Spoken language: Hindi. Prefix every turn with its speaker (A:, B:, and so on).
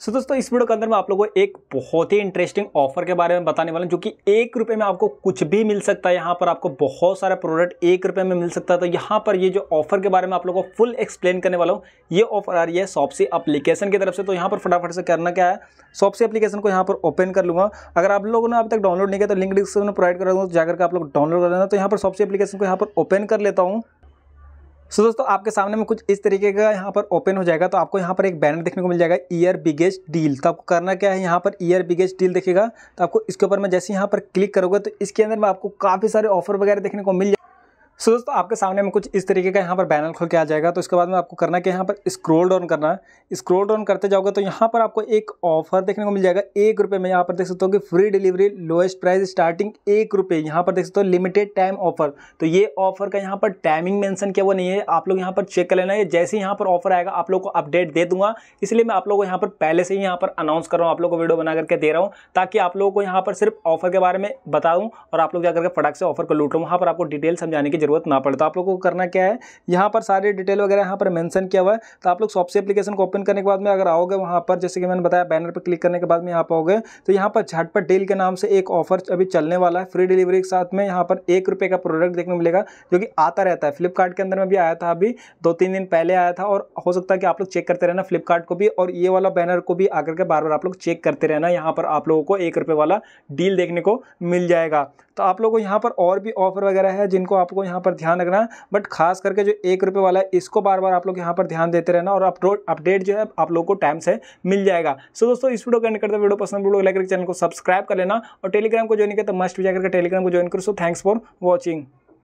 A: सो दोस्तों इस वीडियो के अंदर मैं आप लोगों को एक बहुत ही इंटरेस्टिंग ऑफर के बारे में बताने वाला हूँ जो कि एक रुपये में आपको कुछ भी मिल सकता है यहाँ पर आपको बहुत सारे प्रोडक्ट एक रुपये में मिल सकता है तो यहाँ पर ये जो ऑफर के बारे में आप लोगों को फुल एक्सप्लेन करने वाला हूँ ये ऑफर आ रही है सॉपसी अप्लीकेशन की तरफ से तो यहाँ पर फटाफट से करना क्या है सॉपसी एप्लीकेशन को यहाँ पर ओपन कर लूँगा अगर आप लोगों ने अब तक डाउनलोड नहीं किया तो लिंक डिस्क्रिप्शन में प्रोवाइड कर दूँगा तो जाकर आप लोग डाउनलोड कर लेना तो यहाँ पर सॉपसी एप्लीकेशन को यहाँ पर ओपन कर लेता हूँ सो so, दोस्तों आपके सामने में कुछ इस तरीके का यहाँ पर ओपन हो जाएगा तो आपको यहाँ पर एक बैनर देखने को मिल जाएगा ईयर बिगेस्ट डील तो आपको करना क्या है यहाँ पर ईयर बिगेस्ट डील देखेगा तो आपको इसके ऊपर मैं जैसे यहाँ पर क्लिक करोगे तो इसके अंदर में आपको काफ़ी सारे ऑफर वगैरह देखने को मिल जाए सो दोस्तों आपके सामने में कुछ इस तरीके का यहाँ पर बैनर खोल के आ जाएगा तो इसके बाद में आपको करना कि यहाँ पर स्क्रोल डाउन करना है स्क्रोल डाउन करते जाओगे तो यहाँ पर आपको एक ऑफर देखने को मिल जाएगा एक रुपये में यहाँ पर देख सकते हो कि free delivery lowest price starting एक रुपये यहाँ पर देख सकते हो लिमिटेड टाइम ऑफर तो ये ऑफर का यहाँ पर टाइमिंग मैंसन किया वो नहीं है आप लोग यहाँ पर चेक कर लेना है जैसे ही यहाँ पर ऑफर आएगा आप लोग को अपडेट दे दूंगा इसलिए मैं आप लोग को यहाँ पर पहले से ही यहाँ पर अनाउंस कर रहा हूँ आप लोग को वीडियो बना करके दे रहा हूँ ताकि आप लोगों को यहाँ पर सिर्फ ऑफर के बारे में बताऊँ और आप लोग जाकर के फटाक से ऑफर को लूट रहा हूँ वहाँ पर आपको डिटेल समझाने की ज़रूरत ना पड़े तो आप लोगों को करना क्या है यहाँ पर सारे डिटेल वगैरह यहाँ पर मैंशन किया हुआ है तो आप लोग शॉप से एप्लीकेशन को ओपन करने के बाद में अगर आओगे वहाँ पर जैसे कि मैंने बताया बैनर पर क्लिक करने के बाद में यहाँ पाओगे तो यहाँ पर झटपट डील के नाम से एक ऑफर अभी चलने वाला है फ्री डिलीवरी के साथ में यहाँ पर एक रुपये का प्रोडक्ट देखने को मिलेगा जो कि आता रहता है फ्लिपकार्ट के अंदर में भी आया था अभी दो तीन दिन पहले आया था और हो सकता है कि आप लोग चेक करते रहना फ्लिपकार्ट को भी और ये वाला बैनर को भी आकर के बार बार आप लोग चेक करते रहना यहाँ पर आप लोगों को एक रुपये वाला डील देखने को मिल जाएगा तो आप लोगों को यहाँ पर और भी ऑफर वगैरह है जिनको आपको यहाँ यहाँ पर ध्यान रखना बट खास करके जो एक रुपये वाला है इसको बार बार आप लोग यहाँ पर ध्यान देते रहना और अपडेट जो है आप लोग को टाइम से मिल जाएगा सो दोस्तों इस वीडियो को एंड करते वीडियो पसंद वीडियो लाइक चैनल को सब्सक्राइब कर लेना और टेलीग्राम को ज्वाइन किया तो मस्ट भी जाकर टेलीग्राम को ज्वाइन करो सो थैंक्स फॉर वॉचिंग